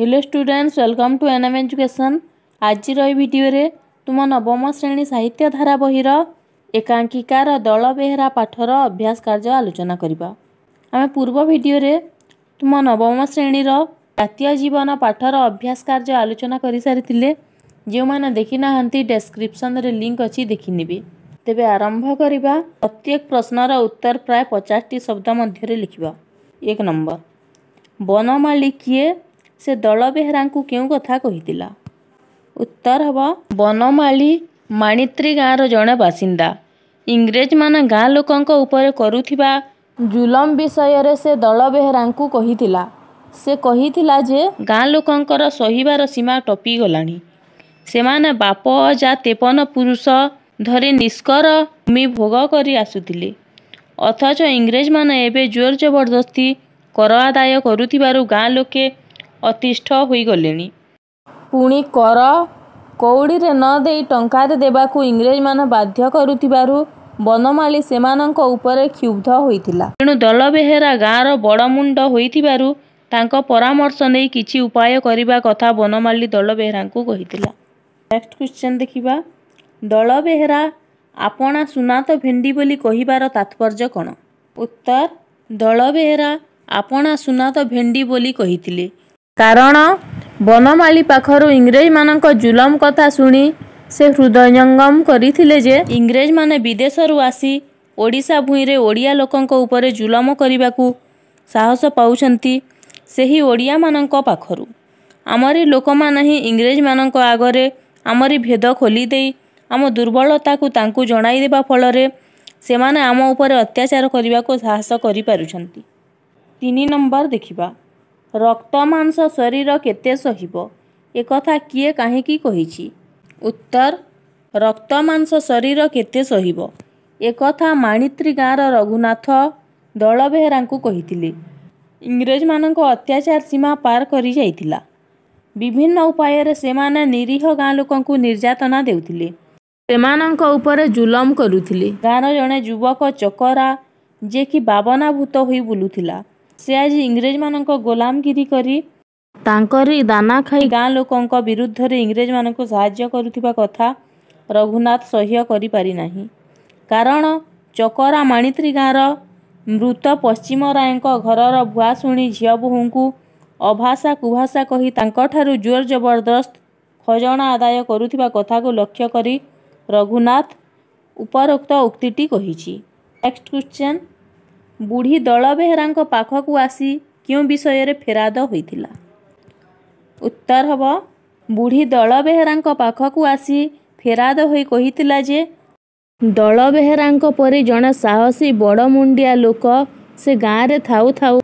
hello students welcome to N M education ଆଜିର ଏହି ଭିଡ଼ିଓରେ ତୁମ ନବମ ଶ୍ରେଣୀ ସାହିତ୍ୟ ଧାରା ବହିର ଏକାଙ୍କିକାର ଦଳ ବେହେରା ପାଠର ଅଭ୍ୟାସ କାର୍ଯ୍ୟ ଆଲୋଚନା କରିବା ଆମେ ପୂର୍ବ ଭିଡ଼ିଓରେ ତୁମ ନବମ ଶ୍ରେଣୀର ଜାତୀୟ ଜୀବନ ପାଠର ଅଭ୍ୟାସ କାର୍ଯ୍ୟ ଆଲୋଚନା କରିସାରିଥିଲେ ଯେଉଁମାନେ ଦେଖିନାହାନ୍ତି ଡେସ୍କ୍ରିପ୍ସନ୍ରେ ଲିଙ୍କ୍ ଅଛି ଦେଖିନେବି ତେବେ ଆରମ୍ଭ କରିବା ପ୍ରତ୍ୟେକ ପ୍ରଶ୍ନର ଉତ୍ତର ପ୍ରାୟ ପଚାଶଟି ଶବ୍ଦ ମଧ୍ୟରେ ଲେଖିବା ଏକ ନମ୍ବର ବନମାଳୀ କିଏ ସେ ଦଳ ବେହେରାଙ୍କୁ କେଉଁ କଥା କହିଥିଲା ଉତ୍ତର ହେବ ବନମାଳି ମାଣିତ୍ରୀ ଗାଁର ଜଣେ ବାସିନ୍ଦା ଇଂରେଜମାନେ ଗାଁ ଲୋକଙ୍କ ଉପରେ କରୁଥିବା ଜୁଲମ ବିଷୟରେ ସେ ଦଳବେହେରାଙ୍କୁ କହିଥିଲା ସେ କହିଥିଲା ଯେ ଗାଁ ଲୋକଙ୍କର ସହିବାର ସୀମା ଟପିଗଲାଣି ସେମାନେ ବାପ ଯା ତେପନ ପୁରୁଷ ଧରି ନିଷ୍କର ଭୂମି ଭୋଗ କରି ଆସୁଥିଲେ ଅଥଚ ଇଂରେଜମାନେ ଏବେ ଜୋର ଜବରଦସ୍ତି କର ଆଦାୟ କରୁଥିବାରୁ ଗାଁ ଲୋକେ ଅତିଷ୍ଠ ହୋଇଗଲେଣି ପୁଣି କର କଉଡ଼ିରେ ନ ଦେଇ ଟଙ୍କାରେ ଦେବାକୁ ଇଂରେଜମାନେ ବାଧ୍ୟ କରୁଥିବାରୁ ବନମାଳୀ ସେମାନଙ୍କ ଉପରେ କ୍ଷୁବ୍ଧ ହୋଇଥିଲା ତେଣୁ ଦଳବେହେରା ଗାଁର ବଡ଼ ମୁଣ୍ଡ ହୋଇଥିବାରୁ ତାଙ୍କ ପରାମର୍ଶ ନେଇ କିଛି ଉପାୟ କରିବା କଥା ବନମାଳୀ ଦଳବେହେରାଙ୍କୁ କହିଥିଲା ନେକ୍ସଟ କ୍ୱେଶ୍ଚନ୍ ଦେଖିବା ଦଳବେହେରା ଆପଣା ସୁନାତ ଭେଣ୍ଡି ବୋଲି କହିବାର ତାତ୍ପର୍ଯ୍ୟ କ'ଣ ଉତ୍ତର ଦଳବେହେରା ଆପଣା ସୁନାତ ଭେଣ୍ଡି ବୋଲି କହିଥିଲେ କାରଣ ବନମାଳୀ ପାଖରୁ ଇଂରେଜମାନଙ୍କ ଜୁଲମ କଥା ଶୁଣି ସେ ହୃଦୟଙ୍ଗମ କରିଥିଲେ ଯେ ଇଂରେଜମାନେ ବିଦେଶରୁ ଆସି ଓଡ଼ିଶା ଭୂଇଁରେ ଓଡ଼ିଆ ଲୋକଙ୍କ ଉପରେ ଜୁଲମ କରିବାକୁ ସାହସ ପାଉଛନ୍ତି ସେହି ଓଡ଼ିଆମାନଙ୍କ ପାଖରୁ ଆମରି ଲୋକମାନେ ହିଁ ଇଂରେଜମାନଙ୍କ ଆଗରେ ଆମରି ଭେଦ ଖୋଲିଦେଇ ଆମ ଦୁର୍ବଳତାକୁ ତାଙ୍କୁ ଜଣାଇଦେବା ଫଳରେ ସେମାନେ ଆମ ଉପରେ ଅତ୍ୟାଚାର କରିବାକୁ ସାହସ କରିପାରୁଛନ୍ତି ତିନି ନମ୍ବର ଦେଖିବା ରକ୍ତ ମାଂସ ଶରୀର କେତେ ସହିବ ଏକଥା କିଏ କାହିଁକି କହିଛି ଉତ୍ତର ରକ୍ତ ମାଂସ ଶରୀର କେତେ ସହିବ ଏକଥା ମାଣିତ୍ରୀ ଗାଁର ରଘୁନାଥ ଦଳବେହେରାଙ୍କୁ କହିଥିଲେ ଇଂରେଜମାନଙ୍କ ଅତ୍ୟାଚାର ସୀମା ପାର କରିଯାଇଥିଲା ବିଭିନ୍ନ ଉପାୟରେ ସେମାନେ ନିରୀହ ଗାଁ ଲୋକଙ୍କୁ ନିର୍ଯାତନା ଦେଉଥିଲେ ସେମାନଙ୍କ ଉପରେ ଜୁଲମ କରୁଥିଲେ ଗାଁର ଜଣେ ଯୁବକ ଚକରା ଯିଏକି ବାବନାଭୂତ ହୋଇ ବୁଲୁଥିଲା से आज इंग्रेज मान गोलामगिरी कर दाना खाई गाँ लोक विरुद्ध इंग्रेज मान सा कथा रघुनाथ सह्य करना कारण चकरा माणित्री गाँवर मृत पश्चिम राय घर शुणी झी बोहू को अभाषा कुभाषा कही जोर जबरदस्त खजना आदाय करुवा कथा लक्ष्य कर रघुनाथ उपरोक्त उक्ति नेक्स्ट क्वेश्चन ବୁଢ଼ୀ ଦଳ ବେହେରାଙ୍କ ପାଖକୁ ଆସି କେଉଁ ବିଷୟରେ ଫେରାଦ ହୋଇଥିଲା ଉତ୍ତର ହେବ ବୁଢ଼ୀ ଦଳ ବେହେରାଙ୍କ ପାଖକୁ ଆସି ଫେରାଦ ହୋଇ କହିଥିଲା ଯେ ଦଳ ବେହେରାଙ୍କ ପରି ଜଣେ ସାହସୀ ବଡ଼ ମୁଣ୍ଡିଆ ଲୋକ ସେ ଗାଁରେ ଥାଉ ଥାଉ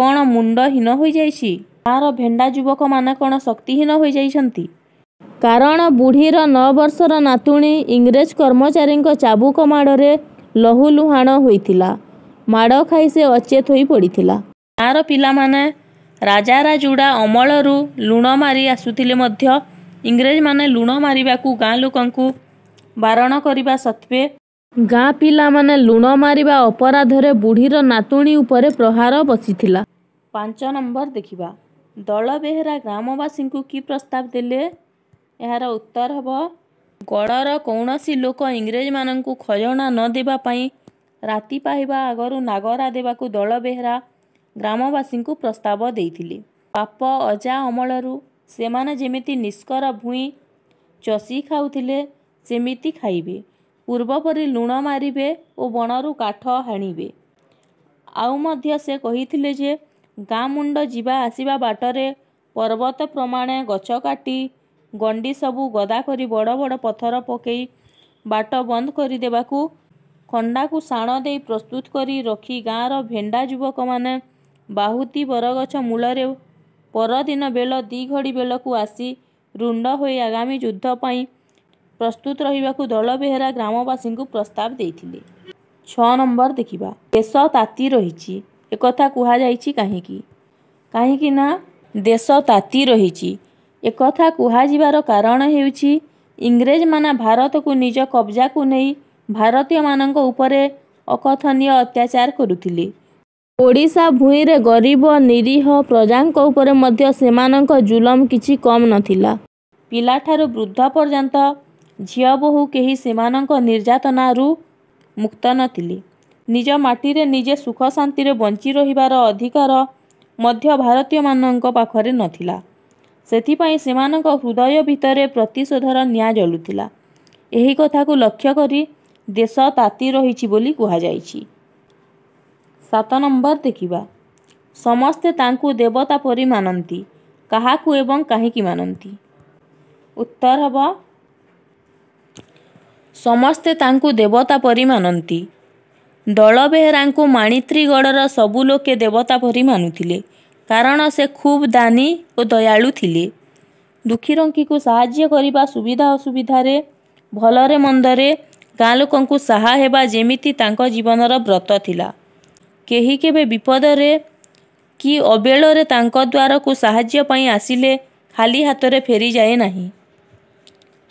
କ'ଣ ମୁଣ୍ଡହୀନ ହୋଇଯାଇଛି ଗାଁର ଭେଣ୍ଡା ଯୁବକମାନେ କ'ଣ ଶକ୍ତିହୀନ ହୋଇଯାଇଛନ୍ତି କାରଣ ବୁଢ଼ୀର ନଅ ବର୍ଷର ନାତୁଣୀ ଇଂରେଜ କର୍ମଚାରୀଙ୍କ ଚାବୁକ ମାଡ଼ରେ ଲହୁଲୁହାଣ ହୋଇଥିଲା ମାଡ଼ ଖାଇ ସେ ଅଚେତ ହୋଇ ପଡ଼ିଥିଲା ଗାଁର ପିଲାମାନେ ରାଜାରା ଯୁଡ଼ା ଅମଳରୁ ଲୁଣ ମାରି ଆସୁଥିଲେ ମଧ୍ୟ ଇଂରେଜମାନେ ଲୁଣ ମାରିବାକୁ ଗାଁ ଲୋକଙ୍କୁ ବାରଣ କରିବା ସତ୍ତ୍ୱେ ଗାଁ ପିଲାମାନେ ଲୁଣ ମାରିବା ଅପରାଧରେ ବୁଢ଼ୀର ନାତୁଣୀ ଉପରେ ପ୍ରହାର ବସିଥିଲା ପାଞ୍ଚ ନମ୍ବର ଦେଖିବା ଦଳବେହେରା ଗ୍ରାମବାସୀଙ୍କୁ କି ପ୍ରସ୍ତାବ ଦେଲେ ଏହାର ଉତ୍ତର ହେବ ଗଡ଼ର କୌଣସି ଲୋକ ଇଂରେଜମାନଙ୍କୁ ଖଜଣା ନ ଦେବା ପାଇଁ ରାତି ପାଇବା ଆଗରୁ ନାଗରା ଦେବାକୁ ଦଳ ବେହେରା ଗ୍ରାମବାସୀଙ୍କୁ ପ୍ରସ୍ତାବ ଦେଇଥିଲେ ପାପ ଅଜା ଅମଳରୁ ସେମାନେ ଯେମିତି ନିଷ୍କର ଭୁଇଁ ଚଷି ଖାଉଥିଲେ ସେମିତି ଖାଇବେ ପୂର୍ବପରି ଲୁଣ ମାରିବେ ଓ ବଣରୁ କାଠ ହାଣିବେ ଆଉ ମଧ୍ୟ ସେ କହିଥିଲେ ଯେ ଗାଁ ମୁଣ୍ଡ ଯିବା ଆସିବା ବାଟରେ ପର୍ବତ ପ୍ରମାଣେ ଗଛ କାଟି ଗଣ୍ଡି ସବୁ ଗଦା କରି ବଡ଼ ବଡ଼ ପଥର ପକାଇ ବାଟ ବନ୍ଦ କରିଦେବାକୁ ଖଣ୍ଡାକୁ ସାଣ ଦେଇ ପ୍ରସ୍ତୁତ କରି ରଖି ଗାଁର ଭେଣ୍ଡା ଯୁବକମାନେ ବାହୁତି ବରଗଛ ମୂଳରେ ପରଦିନ ବେଳ ଦି ଘଡ଼ି ବେଳକୁ ଆସି ରୁଣ୍ଡ ହୋଇ ଆଗାମୀ ଯୁଦ୍ଧ ପାଇଁ ପ୍ରସ୍ତୁତ ରହିବାକୁ ଦଳବେହେରା ଗ୍ରାମବାସୀଙ୍କୁ ପ୍ରସ୍ତାବ ଦେଇଥିଲେ ଛଅ ନମ୍ବର ଦେଖିବା ଦେଶ ତାତି ରହିଛି ଏକଥା କୁହାଯାଇଛି କାହିଁକି କାହିଁକି ନା ଦେଶ ତାତି ରହିଛି ଏକଥା କୁହାଯିବାର କାରଣ ହେଉଛି ଇଂରେଜମାନେ ଭାରତକୁ ନିଜ କବ୍ଜାକୁ ନେଇ ଭାରତୀୟମାନଙ୍କ ଉପରେ ଅକଥନୀୟ ଅତ୍ୟାଚାର କରୁଥିଲେ ଓଡ଼ିଶା ଭୂଇଁରେ ଗରିବ ନିରୀହ ପ୍ରଜାଙ୍କ ଉପରେ ମଧ୍ୟ ସେମାନଙ୍କ ଜୁଲମ କିଛି କମ୍ ନଥିଲା ପିଲାଠାରୁ ବୃଦ୍ଧ ପର୍ଯ୍ୟନ୍ତ ଝିଅ ବୋହୂ କେହି ସେମାନଙ୍କ ନିର୍ଯାତନାରୁ ମୁକ୍ତ ନଥିଲେ ନିଜ ମାଟିରେ ନିଜେ ସୁଖ ଶାନ୍ତିରେ ବଞ୍ଚି ରହିବାର ଅଧିକାର ମଧ୍ୟ ଭାରତୀୟମାନଙ୍କ ପାଖରେ ନଥିଲା ସେଥିପାଇଁ ସେମାନଙ୍କ ହୃଦୟ ଭିତରେ ପ୍ରତିଶୋଧର ନିଆଁ ଜଳୁଥିଲା ଏହି କଥାକୁ ଲକ୍ଷ୍ୟ କରି ଦେଶ ତାତି ରହିଛି ବୋଲି କୁହାଯାଇଛି ସାତ ନମ୍ବର ଦେଖିବା ସମସ୍ତେ ତାଙ୍କୁ ଦେବତା ପରି ମାନନ୍ତି କାହାକୁ ଏବଂ କାହିଁକି ମାନନ୍ତି ଉତ୍ତର ହେବ ସମସ୍ତେ ତାଙ୍କୁ ଦେବତା ପରି ମାନନ୍ତି ଦଳ ବେହେରାଙ୍କୁ ମାଣିତ୍ରୀଗଡ଼ର ସବୁ ଲୋକେ ଦେବତା ପରି ମାନୁଥିଲେ କାରଣ ସେ ଖୁବ୍ ଦାନୀ ଓ ଦୟାଳୁ ଥିଲେ ଦୁଃଖୀରଙ୍କିକୁ ସାହାଯ୍ୟ କରିବା ସୁବିଧା ଅସୁବିଧାରେ ଭଲରେ ମନ୍ଦରେ ଗାଁ ଲୋକଙ୍କୁ ସାହା ହେବା ଯେମିତି ତାଙ୍କ ଜୀବନର ବ୍ରତ ଥିଲା କେହି କେବେ ବିପଦରେ କି ଅବେଳରେ ତାଙ୍କ ଦ୍ୱାରକୁ ସାହାଯ୍ୟ ପାଇଁ ଆସିଲେ ଖାଲି ହାତରେ ଫେରିଯାଏ ନାହିଁ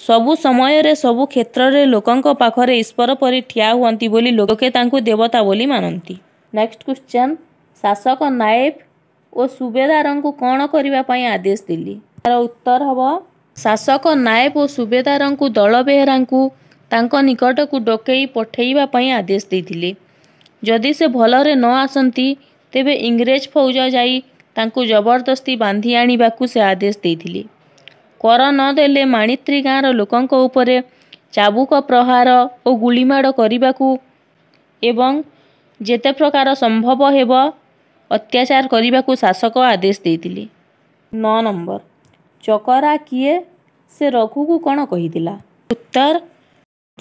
ସବୁ ସମୟରେ ସବୁ କ୍ଷେତ୍ରରେ ଲୋକଙ୍କ ପାଖରେ ଈଶ୍ୱର ପରି ଠିଆ ହୁଅନ୍ତି ବୋଲି ଲୋକେ ତାଙ୍କୁ ଦେବତା ବୋଲି ମାନନ୍ତି ନେକ୍ସଟ କ୍ୱେଶ୍ଚନ୍ ଶାସକ ନାଏବ ଓ ସୁବେଦାରଙ୍କୁ କ'ଣ କରିବା ପାଇଁ ଆଦେଶ ଦେଲି ତାର ଉତ୍ତର ହେବ ଶାସକ ନାଏବ ଓ ସୁବେଦାରଙ୍କୁ ଦଳବେହେରାଙ୍କୁ ତାଙ୍କ ନିକଟକୁ ଡକେଇ ପଠାଇବା ପାଇଁ ଆଦେଶ ଦେଇଥିଲେ ଯଦି ସେ ଭଲରେ ନ ଆସନ୍ତି ତେବେ ଇଂରେଜ ଫୌଜ ଯାଇ ତାଙ୍କୁ ଜବରଦସ୍ତି ବାନ୍ଧି ଆଣିବାକୁ ସେ ଆଦେଶ ଦେଇଥିଲେ କର ନ ଦେଲେ ମାଣିତ୍ରୀ ଗାଁର ଲୋକଙ୍କ ଉପରେ ଚାବୁକ ପ୍ରହାର ଓ ଗୁଳିମାଡ଼ କରିବାକୁ ଏବଂ ଯେତେ ପ୍ରକାର ସମ୍ଭବ ହେବ ଅତ୍ୟାଚାର କରିବାକୁ ଶାସକ ଆଦେଶ ଦେଇଥିଲେ ନ ନମ୍ବର ଚକରା କିଏ ସେ ରଘୁକୁ କ'ଣ କହିଥିଲା ଉତ୍ତର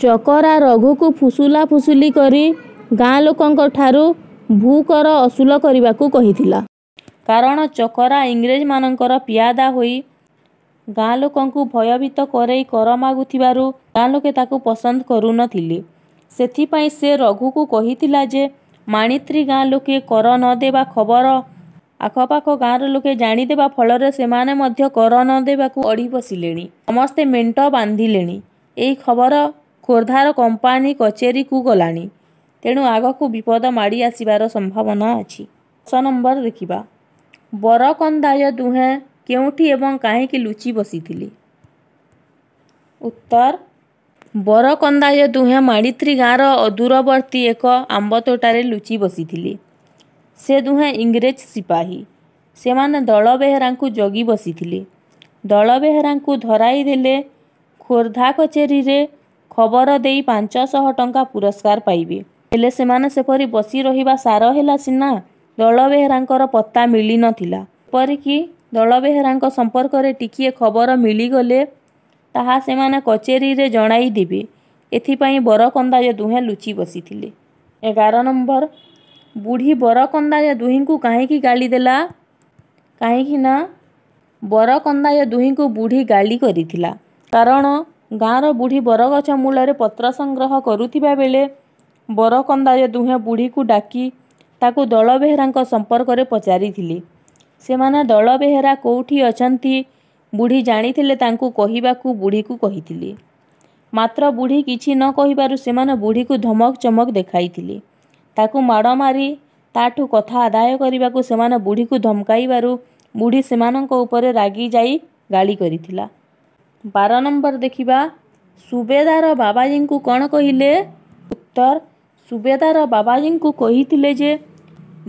ଚକରା ରଘୁକୁ ଫୁସୁଲା ଫୁସୁଲି କରି ଗାଁ ଲୋକଙ୍କ ଠାରୁ ଭୂକର ଅସୁଲ କରିବାକୁ କହିଥିଲା କାରଣ ଚକରା ଇଂରେଜମାନଙ୍କର ପିଆଦା ହୋଇ ଗାଁ ଲୋକଙ୍କୁ ଭୟଭୀତ କରେଇ କର ମାଗୁଥିବାରୁ ଗାଁ ଲୋକେ ତାକୁ ପସନ୍ଦ କରୁନଥିଲେ ସେଥିପାଇଁ ସେ ରଘୁକୁ କହିଥିଲା ଯେ ମାଣିତ୍ରୀ ଗାଁ ଲୋକେ କର ନ ଦେବା ଖବର ଆଖପାଖ ଗାଁର ଲୋକେ ଜାଣିଦେବା ଫଳରେ ସେମାନେ ମଧ୍ୟ କର ନ ଦେବାକୁ ଅଢ଼ି ବସିଲେଣି ସମସ୍ତେ ମେଣ୍ଟ ବାନ୍ଧିଲେଣି ଏହି ଖବର ଖୋର୍ଦ୍ଧାର କମ୍ପାନୀ କଚେରୀକୁ ଗଲାଣି ତେଣୁ ଆଗକୁ ବିପଦ ମାଡ଼ି ଆସିବାର ସମ୍ଭାବନା ଅଛି ଦଶ ନମ୍ବର ଦେଖିବା ବରକନ୍ଦାୟ ଦୁହେଁ କେଉଁଠି ଏବଂ କାହିଁକି ଲୁଚି ବସିଥିଲି ଉତ୍ତର ବରକନ୍ଦାୟ ଦୁହେଁ ମାଡ଼ିତ୍ରୀ ଗାଁର ଅଦୂରବର୍ତ୍ତୀ ଏକ ଆମ୍ବତୋଟାରେ ଲୁଚି ବସିଥିଲେ ସେ ଦୁହେଁ ଇଂରେଜ ସିପାହୀ ସେମାନେ ଦଳବେହେରାଙ୍କୁ ଜଗି ବସିଥିଲେ ଦଳବେହେରାଙ୍କୁ ଧରାଇ ଦେଲେ ଖୋର୍ଦ୍ଧା କଚେରୀରେ ଖବର ଦେଇ ପାଞ୍ଚଶହ ଟଙ୍କା ପୁରସ୍କାର ପାଇବେ ହେଲେ ସେମାନେ ସେପରି ବସି ରହିବା ସାର ହେଲା ସିନା ଦଳ ବେହେରାଙ୍କର ପତା ମିଳିନଥିଲା ଏପରିକି ଦଳ ବେହେରାଙ୍କ ସମ୍ପର୍କରେ ଟିକିଏ ଖବର ମିଳିଗଲେ ତାହା ସେମାନେ କଚେରୀରେ ଜଣାଇ ଦେବେ ଏଥିପାଇଁ ବରକନ୍ଦାଜ ଦୁହେଁ ଲୁଚି ବସିଥିଲେ ଏଗାର ନମ୍ବର ବୁଢ଼ୀ ବରକନ୍ଦାଜ ଦୁହିଁଙ୍କୁ କାହିଁକି ଗାଳି ଦେଲା କାହିଁକି ନା ବରକନ୍ଦାଜ ଦୁହିଁଙ୍କୁ ବୁଢ଼ୀ ଗାଳି କରିଥିଲା କାରଣ गाँ र बुढी बरगछ मूल पत्रसङ्ग्रह गर्ुले बरकन्दा दुहेँ बुढीको डाकि तलबेहेरा सम्पर्क पचारिस दलबेहेरा केही अन्ति बुढी जाने कि बुढीको कहिले मात्र बुढी कि नकु बुढीको धमक चमक देखाइ तड मरि तयार बुढीको धमकैबार बुढी उप रागि गाली गरिरह ବାର ନମ୍ବର ଦେଖିବା ସୁବେଦାର ବାବାଜୀଙ୍କୁ କ'ଣ କହିଲେ ଉତ୍ତର ସୁବେଦାର ବାବାଜୀଙ୍କୁ କହିଥିଲେ ଯେ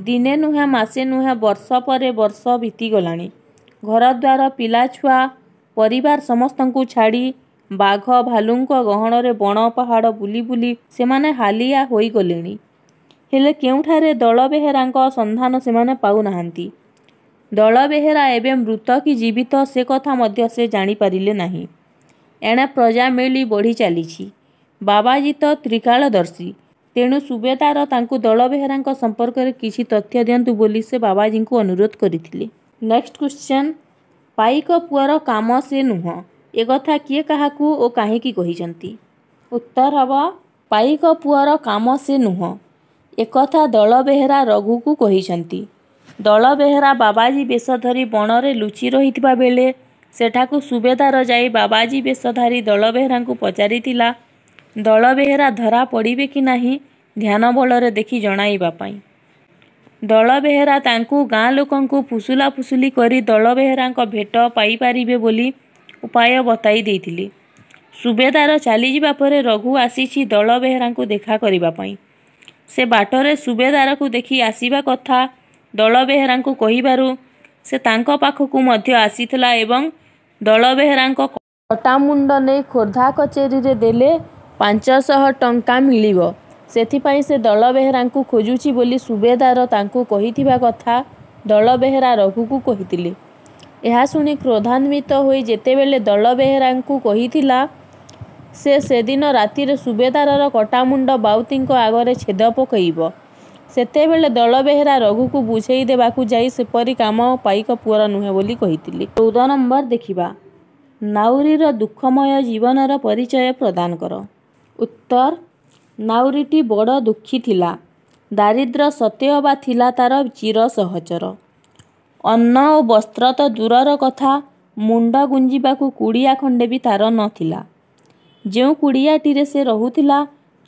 ଦିନେ ନୁହେଁ ମାସେ ନୁହେଁ ବର୍ଷ ପରେ ବର୍ଷ ବିତିଗଲାଣି ଘରଦ୍ୱାର ପିଲାଛୁଆ ପରିବାର ସମସ୍ତଙ୍କୁ ଛାଡ଼ି ବାଘ ଭାଲୁଙ୍କ ଗହଣରେ ବଣ ପାହାଡ଼ ବୁଲି ବୁଲି ସେମାନେ ହାଲିଆ ହୋଇଗଲେଣି ହେଲେ କେଉଁଠାରେ ଦଳବେହେରାଙ୍କ ସନ୍ଧାନ ସେମାନେ ପାଉନାହାନ୍ତି ଦଳବେହେରା ଏବେ ମୃତ କି ଜୀବିତ ସେ କଥା ମଧ୍ୟ ସେ ଜାଣିପାରିଲେ ନାହିଁ ଏଣେ ପ୍ରଜା ମେଳି ବଢ଼ି ଚାଲିଛି ବାବାଜୀ ତ ତ୍ରିକାଳଦର୍ଶୀ ତେଣୁ ସୁବେଦାର ତାଙ୍କୁ ଦଳବେହେରାଙ୍କ ସମ୍ପର୍କରେ କିଛି ତଥ୍ୟ ଦିଅନ୍ତୁ ବୋଲି ସେ ବାବାଜୀଙ୍କୁ ଅନୁରୋଧ କରିଥିଲେ ନେକ୍ସଟ କ୍ୱେଶ୍ଚନ୍ ପାଇକ ପୁଅର କାମ ସେ ନୁହଁ ଏ କଥା କିଏ କାହାକୁ ଓ କାହିଁକି କହିଛନ୍ତି ଉତ୍ତର ହେବ ପାଇକ ପୁଅର କାମ ସେ ନୁହଁ ଏକଥା ଦଳବେହେରା ରଘୁକୁ କହିଛନ୍ତି ଦଳବେହେରା ବାବାଜୀ ବେଶ ଧରି ବଣରେ ଲୁଚି ରହିଥିବା ବେଳେ ସେଠାକୁ ସୁବେଦାର ଯାଇ ବାବାଜୀ ବେଶ ଧରି ଦଳବେହେରାଙ୍କୁ ପଚାରିଥିଲା ଦଳବେହେରା ଧରା ପଡ଼ିବେ କି ନାହିଁ ଧ୍ୟାନ ବଳରେ ଦେଖି ଜଣାଇବା ପାଇଁ ଦଳବେହେରା ତାଙ୍କୁ ଗାଁ ଲୋକଙ୍କୁ ଫୁସୁଲା ଫୁସୁଲି କରି ଦଳବେହେରାଙ୍କ ଭେଟ ପାଇପାରିବେ ବୋଲି ଉପାୟ ବତାଇ ଦେଇଥିଲି ସୁବେଦାର ଚାଲିଯିବା ପରେ ରଘୁ ଆସିଛି ଦଳବେହେରାଙ୍କୁ ଦେଖା କରିବା ପାଇଁ ସେ ବାଟରେ ସୁବେଦାରକୁ ଦେଖି ଆସିବା କଥା ଦଳବେହେରାଙ୍କୁ କହିବାରୁ ସେ ତାଙ୍କ ପାଖକୁ ମଧ୍ୟ ଆସିଥିଲା ଏବଂ ଦଳ ବେହେରାଙ୍କ କଟାମୁଣ୍ଡ ନେଇ ଖୋର୍ଦ୍ଧା କଚେରୀରେ ଦେଲେ ପାଞ୍ଚଶହ ଟଙ୍କା ମିଳିବ ସେଥିପାଇଁ ସେ ଦଳବେହେରାଙ୍କୁ ଖୋଜୁଛି ବୋଲି ସୁବେଦାର ତାଙ୍କୁ କହିଥିବା କଥା ଦଳବେହେରା ରଘୁକୁ କହିଥିଲେ ଏହା ଶୁଣି କ୍ରୋଧାନ୍ୱିତ ହୋଇ ଯେତେବେଳେ ଦଳବେହେରାଙ୍କୁ କହିଥିଲା ସେ ସେଦିନ ରାତିରେ ସୁବେଦାରର କଟାମୁଣ୍ଡ ବାଉତିଙ୍କ ଆଗରେ ଛେଦ ପକାଇବ ସେତେବେଳେ ଦଳବେହେରା ରଘୁକୁ ବୁଝେଇ ଦେବାକୁ ଯାଇ ସେପରି କାମ ପାଇକ ପୁଅର ନୁହେଁ ବୋଲି କହିଥିଲି ଚଉଦ ନମ୍ବର ଦେଖିବା ନାଉରୀର ଦୁଃଖମୟ ଜୀବନର ପରିଚୟ ପ୍ରଦାନ କର ଉତ୍ତର ନାଉରୀଟି ବଡ଼ ଦୁଃଖୀ ଥିଲା ଦାରିଦ୍ର୍ୟ ସତ୍ୟ ବା ଥିଲା ତାର ଚିର ସହଚର ଅନ୍ନ ଓ ବସ୍ତ୍ର ତ ଦୂରର କଥା ମୁଣ୍ଡ ଗୁଞ୍ଜିବାକୁ କୁଡ଼ିଆ ଖଣ୍ଡେ ବି ତାର ନଥିଲା ଯେଉଁ କୁଡ଼ିଆଟିରେ ସେ ରହୁଥିଲା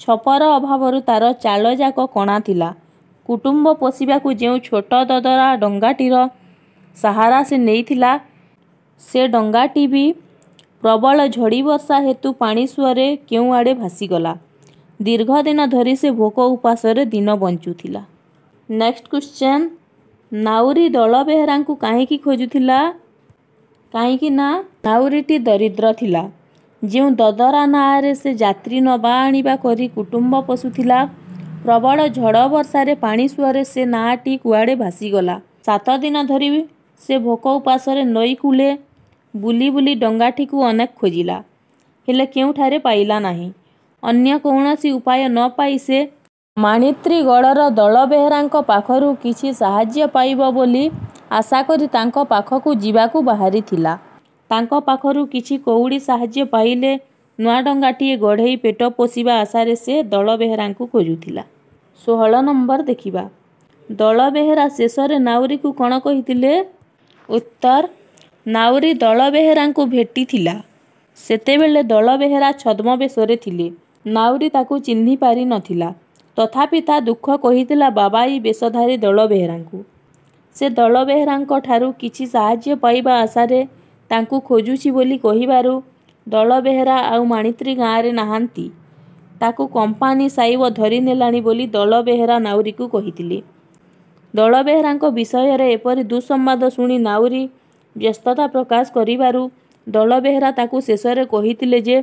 ଛପର ଅଭାବରୁ ତାର ଚାଳଯାକ କଣା ଥିଲା କୁଟୁମ୍ବ ପୋଷିବାକୁ ଯେଉଁ ଛୋଟ ଦଦରା ଡଙ୍ଗାଟିର ସାହାରା ସେ ନେଇଥିଲା ସେ ଡଙ୍ଗାଟି ବି ପ୍ରବଳ ଝଡ଼ି ବର୍ଷା ହେତୁ ପାଣି ସୁଅରେ କେଉଁଆଡ଼େ ଭାସିଗଲା ଦୀର୍ଘ ଦିନ ଧରି ସେ ଭୋକ ଉପାସରେ ଦିନ ବଞ୍ଚୁଥିଲା ନେକ୍ସଟ କ୍ୱେଶ୍ଚନ୍ ନାଉରୀ ଦଳ ବେହେରାଙ୍କୁ କାହିଁକି ଖୋଜୁଥିଲା କାହିଁକି ନା ନାଉରୀଟି ଦରିଦ୍ର ଥିଲା ଯେଉଁ ଦଦରା ନାଁରେ ସେ ଯାତ୍ରୀ ନବା ଆଣିବା କରି କୁଟୁମ୍ବ ପଶୁଥିଲା ପ୍ରବଳ ଝଡ଼ ବର୍ଷାରେ ପାଣି ସୁଆରେ ସେ ନାଁଟି କୁଆଡ଼େ ଭାସିଗଲା ସାତ ଦିନ ଧରି ସେ ଭୋକ ଉପାସରେ ନଈ କୁଲେ ବୁଲି ବୁଲି ଡଙ୍ଗାଟିକୁ ଅନେକ ଖୋଜିଲା ହେଲେ କେଉଁଠାରେ ପାଇଲା ନାହିଁ ଅନ୍ୟ କୌଣସି ଉପାୟ ନ ପାଇ ସେ ମାଣିତ୍ରୀଗଡ଼ର ଦଳ ବେହେରାଙ୍କ ପାଖରୁ କିଛି ସାହାଯ୍ୟ ପାଇବ ବୋଲି ଆଶା କରି ତାଙ୍କ ପାଖକୁ ଯିବାକୁ ବାହାରିଥିଲା ତାଙ୍କ ପାଖରୁ କିଛି କଉଡ଼ି ସାହାଯ୍ୟ ପାଇଲେ ନୂଆ ଡଙ୍ଗାଟିଏ ଗଢ଼େଇ ପେଟ ପୋଷିବା ଆଶାରେ ସେ ଦଳ ବେହେରାଙ୍କୁ ଖୋଜୁଥିଲା ଷୋହଳ ନମ୍ବର ଦେଖିବା ଦଳ ବେହେରା ଶେଷରେ ନାଉରୀକୁ କ'ଣ କହିଥିଲେ ଉତ୍ତର ନାଉରୀ ଦଳବେହେରାଙ୍କୁ ଭେଟିଥିଲା ସେତେବେଳେ ଦଳବେହେରା ଛଦ୍ମବେଶରେ ଥିଲେ ନାଉରୀ ତାକୁ ଚିହ୍ନି ପାରିନଥିଲା ତଥାପି ତା ଦୁଃଖ କହିଥିଲା ବାବା ଏଇ ବେଶଧାରୀ ଦଳବେହେରାଙ୍କୁ ସେ ଦଳବେହେରାଙ୍କ ଠାରୁ କିଛି ସାହାଯ୍ୟ ପାଇବା ଆଶାରେ ତାଙ୍କୁ ଖୋଜୁଛି ବୋଲି କହିବାରୁ ଦଳବେହେରା ଆଉ ମାଣିତ୍ରୀ ଗାଁରେ ନାହାନ୍ତି ତାକୁ କମ୍ପାନୀ ସାଇବ ଧରି ନେଲାଣି ବୋଲି ଦଳବେହେରା ନାଉରୀକୁ କହିଥିଲି ଦଳବେହେରାଙ୍କ ବିଷୟରେ ଏପରି ଦୁଃସମ୍ବାଦ ଶୁଣି ନାଉରୀ ବ୍ୟସ୍ତତା ପ୍ରକାଶ କରିବାରୁ ଦଳବେହେରା ତାକୁ ଶେଷରେ କହିଥିଲେ ଯେ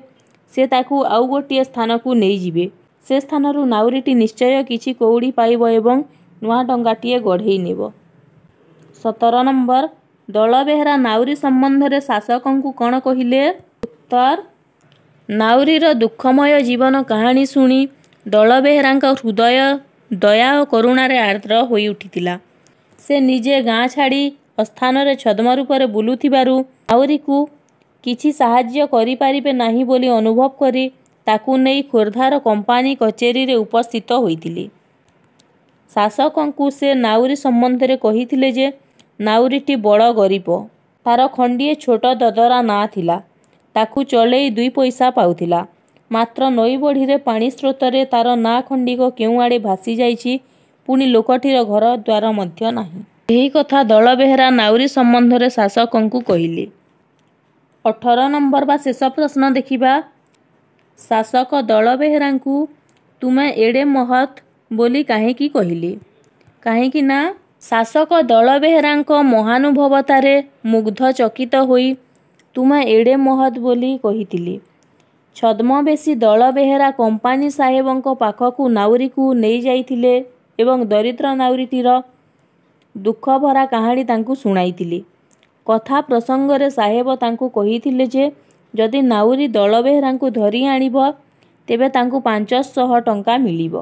ସେ ତାକୁ ଆଉ ଗୋଟିଏ ସ୍ଥାନକୁ ନେଇଯିବେ ସେ ସ୍ଥାନରୁ ନାଉରୀଟି ନିଶ୍ଚୟ କିଛି କୌଡ଼ି ପାଇବ ଏବଂ ନୂଆ ଡଙ୍ଗାଟିଏ ଗଢ଼େଇ ନେବ ସତର ନମ୍ବର ଦଳବେହେରା ନାଉରୀ ସମ୍ବନ୍ଧରେ ଶାସକଙ୍କୁ କ'ଣ କହିଲେ ତର୍ ନାଉରୀର ଦୁଃଖମୟ ଜୀବନ କାହାଣୀ ଶୁଣି ଦଳବେହେରାଙ୍କ ହୃଦୟ ଦୟା ଓ କରୁଣାରେ ଆର୍ଦ୍ର ହୋଇଉଠିଥିଲା ସେ ନିଜେ ଗାଁ ଛାଡ଼ି ଅସ୍ଥାନରେ ଛଦ୍ମ ରୂପରେ ବୁଲୁଥିବାରୁ ନାଉରୀକୁ କିଛି ସାହାଯ୍ୟ କରିପାରିବେ ନାହିଁ ବୋଲି ଅନୁଭବ କରି ତାକୁ ନେଇ ଖୋର୍ଦ୍ଧାର କମ୍ପାନୀ କଚେରୀରେ ଉପସ୍ଥିତ ହୋଇଥିଲେ ଶାସକଙ୍କୁ ସେ ନାଉରୀ ସମ୍ବନ୍ଧରେ କହିଥିଲେ ଯେ ନାଉରୀଟି ବଡ଼ ଗରିବ ତାର ଖଣ୍ଡିଏ ଛୋଟ ଦଦରା ନାଁ ଥିଲା ତାକୁ ଚଳେଇ ଦୁଇ ପଇସା ପାଉଥିଲା ମାତ୍ର ନଈ ବଢ଼ିରେ ପାଣି ସ୍ରୋତରେ ତାର ନାଁ ଖଣ୍ଡିକ କେଉଁଆଡ଼େ ଭାସି ଯାଇଛି ପୁଣି ଲୋକଟିର ଘର ଦ୍ୱାର ମଧ୍ୟ ନାହିଁ ଏହି କଥା ଦଳବେହେରା ନାଉରୀ ସମ୍ବନ୍ଧରେ ଶାସକଙ୍କୁ କହିଲେ ଅଠର ନମ୍ବର ବା ଶେଷ ପ୍ରଶ୍ନ ଦେଖିବା ଶାସକ ଦଳବେହେରାଙ୍କୁ ତୁମେ ଏଡ଼େ ମହତ ବୋଲି କାହିଁକି କହିଲେ କାହିଁକି ନା ଶାସକ ଦଳବେହେରାଙ୍କ ମହାନୁଭବତାରେ ମୁଗ୍ଧ ଚକିତ ହୋଇ ତୁମେ ଏଡ଼େ ମହତ ବୋଲି କହିଥିଲି ଛଦ୍ମବେଶୀ ଦଳବେହେରା କମ୍ପାନୀ ସାହେବଙ୍କ ପାଖକୁ ନାଉରୀକୁ ନେଇଯାଇଥିଲେ ଏବଂ ଦରିଦ୍ର ନାଉରୀଟିର ଦୁଃଖଭରା କାହାଣୀ ତାଙ୍କୁ ଶୁଣାଇଥିଲି କଥା ପ୍ରସଙ୍ଗରେ ସାହେବ ତାଙ୍କୁ କହିଥିଲେ ଯେ ଯଦି ନାଉରୀ ଦଳବେହେରାଙ୍କୁ ଧରି ଆଣିବ ତେବେ ତାଙ୍କୁ ପାଞ୍ଚଶହ ଟଙ୍କା ମିଳିବ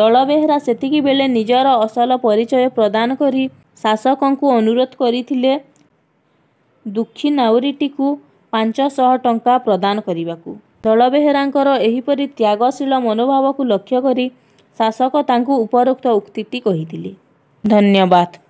ଦଳବେହେରା ସେତିକିବେଳେ ନିଜର ଅସଲ ପରିଚୟ ପ୍ରଦାନ କରି ଶାସକଙ୍କୁ ଅନୁରୋଧ କରିଥିଲେ ଦୁଃଖୀ ନାଉରୀଟିକୁ ପାଞ୍ଚଶହ ଟଙ୍କା ପ୍ରଦାନ କରିବାକୁ ଦଳବେହେରାଙ୍କର ଏହିପରି ତ୍ୟାଗଶୀଳ ମନୋଭାବକୁ ଲକ୍ଷ୍ୟ କରି ଶାସକ ତାଙ୍କୁ ଉପରୋକ୍ତ ଉକ୍ତିଟି କହିଥିଲେ ଧନ୍ୟବାଦ